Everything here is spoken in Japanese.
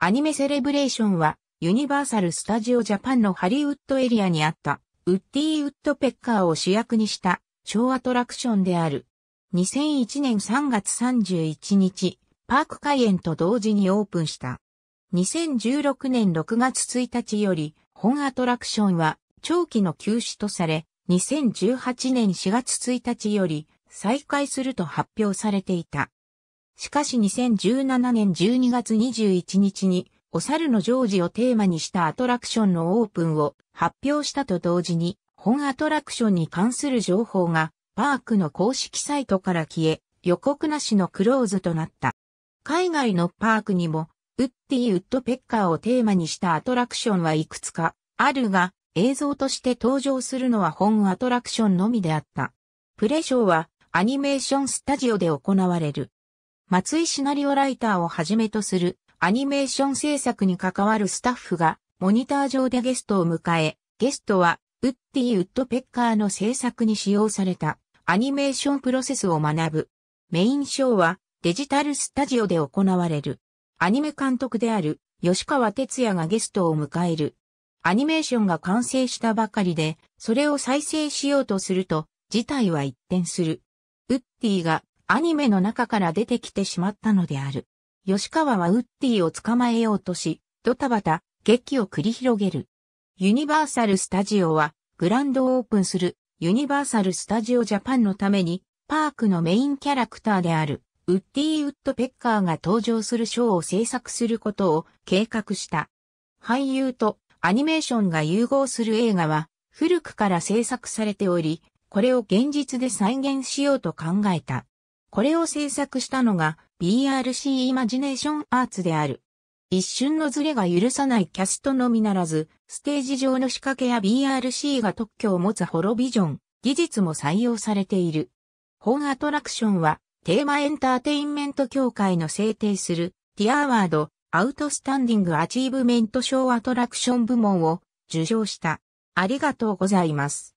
アニメセレブレーションは、ユニバーサル・スタジオ・ジャパンのハリウッドエリアにあった、ウッディ・ウッドペッカーを主役にした、シアトラクションである。2001年3月31日、パーク開園と同時にオープンした。2016年6月1日より、本アトラクションは、長期の休止とされ、2018年4月1日より、再開すると発表されていた。しかし2017年12月21日に、お猿のジョージをテーマにしたアトラクションのオープンを発表したと同時に、本アトラクションに関する情報が、パークの公式サイトから消え、予告なしのクローズとなった。海外のパークにも、ウッディ・ウッドペッカーをテーマにしたアトラクションはいくつかあるが、映像として登場するのは本アトラクションのみであった。プレショーはアニメーションスタジオで行われる。松井シナリオライターをはじめとするアニメーション制作に関わるスタッフがモニター上でゲストを迎え、ゲストはウッディ・ウッドペッカーの制作に使用されたアニメーションプロセスを学ぶ。メインショーはデジタルスタジオで行われる。アニメ監督である吉川哲也がゲストを迎える。アニメーションが完成したばかりで、それを再生しようとすると、事態は一転する。ウッディがアニメの中から出てきてしまったのである。吉川はウッディを捕まえようとし、ドタバタ、劇を繰り広げる。ユニバーサル・スタジオは、グランドオープンする、ユニバーサル・スタジオ・ジャパンのために、パークのメインキャラクターである、ウッディ・ウッドペッカーが登場するショーを制作することを計画した。俳優とアニメーションが融合する映画は、古くから制作されており、これを現実で再現しようと考えた。これを制作したのが BRC イマジネーションアーツである。一瞬のズレが許さないキャストのみならず、ステージ上の仕掛けや BRC が特許を持つホロビジョン、技術も採用されている。本アトラクションは、テーマエンターテインメント協会の制定する、ティアワード、アウトスタンディングアチーブメント賞アトラクション部門を受賞した。ありがとうございます。